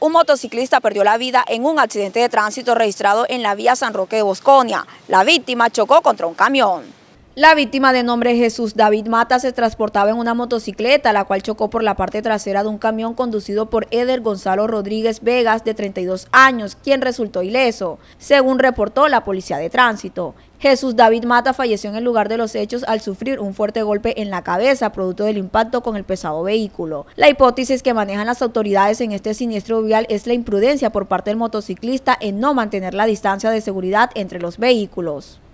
un motociclista perdió la vida en un accidente de tránsito registrado en la vía San Roque de Bosconia. La víctima chocó contra un camión. La víctima de nombre Jesús David Mata se transportaba en una motocicleta, la cual chocó por la parte trasera de un camión conducido por Eder Gonzalo Rodríguez Vegas, de 32 años, quien resultó ileso, según reportó la policía de tránsito. Jesús David Mata falleció en el lugar de los hechos al sufrir un fuerte golpe en la cabeza, producto del impacto con el pesado vehículo. La hipótesis que manejan las autoridades en este siniestro vial es la imprudencia por parte del motociclista en no mantener la distancia de seguridad entre los vehículos.